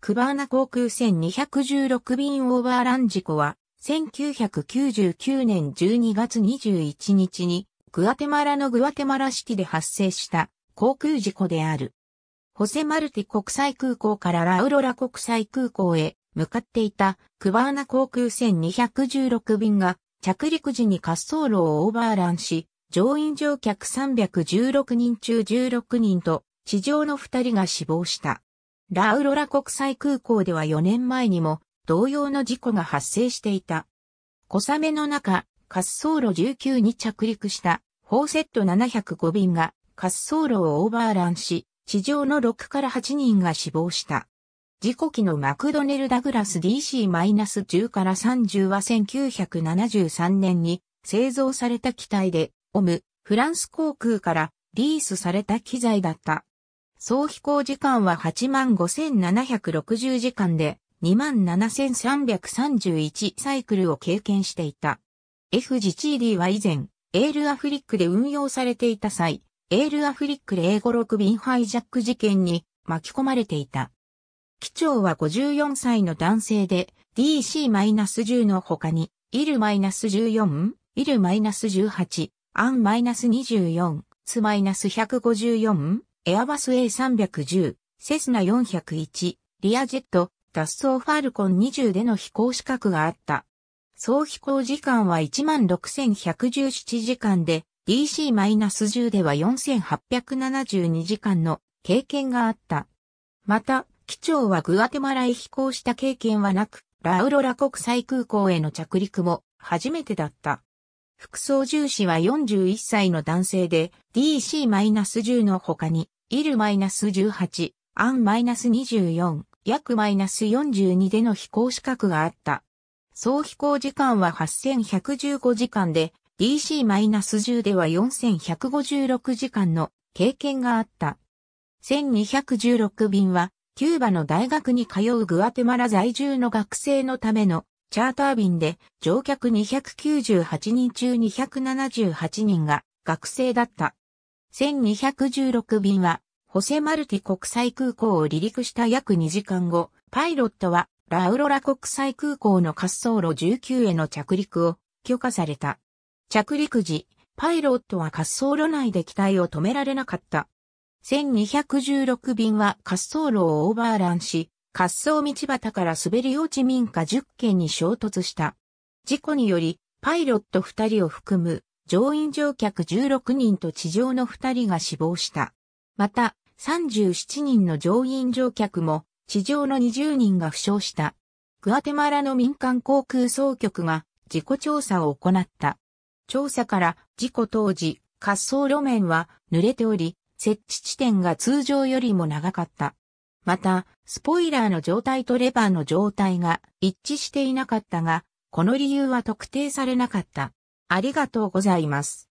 クバーナ航空船216便オーバーラン事故は、1999年12月21日に、グアテマラのグアテマラシティで発生した航空事故である。ホセマルティ国際空港からラウロラ国際空港へ向かっていたクバーナ航空船216便が着陸時に滑走路をオーバーランし、乗員乗客316人中16人と地上の2人が死亡した。ラウロラ国際空港では4年前にも同様の事故が発生していた。小雨の中、滑走路19に着陸したフォーセット705便が滑走路をオーバーランし、地上の6から8人が死亡した。事故機のマクドネル・ダグラス DC-10 から30は1973年に製造された機体で、オム、フランス航空からリースされた機材だった。総飛行時間は85,760時間で、27,331サイクルを経験していた。F g t d は以前、エールアフリックで運用されていた際、エールアフリックで a 5 6便ハイジャック事件に巻き込まれていた。機長は54歳の男性で、DC-10 の他に、イル -14、イル -18、アン -24、ツ -154、エアバス A310、セスナ401、リアジェット、脱走ファルコン20での飛行資格があった。総飛行時間は16,117時間で、DC-10 では4,872時間の経験があった。また、機長はグアテマラへ飛行した経験はなく、ラウロラ国際空港への着陸も初めてだった。副操縦士は41歳の男性で DC-10 の他にイル -18、アン -24、約 -42 での飛行資格があった。総飛行時間は8115時間で、DC-10 では4156時間の経験があった。1216便は、キューバの大学に通うグアテマラ在住の学生のためのチャーター便で乗客298人中278人が学生だった。1216便は、ホセマルティ国際空港を離陸した約2時間後、パイロットは、ラウロラ国際空港の滑走路19への着陸を許可された。着陸時、パイロットは滑走路内で機体を止められなかった。1216便は滑走路をオーバーランし、滑走道端から滑り落ち民家10件に衝突した。事故により、パイロット2人を含む乗員乗客16人と地上の2人が死亡した。また、37人の乗員乗客も地上の20人が負傷した。グアテマラの民間航空総局が事故調査を行った。調査から事故当時、滑走路面は濡れており、設置地点が通常よりも長かった。また、スポイラーの状態とレバーの状態が一致していなかったが、この理由は特定されなかった。ありがとうございます。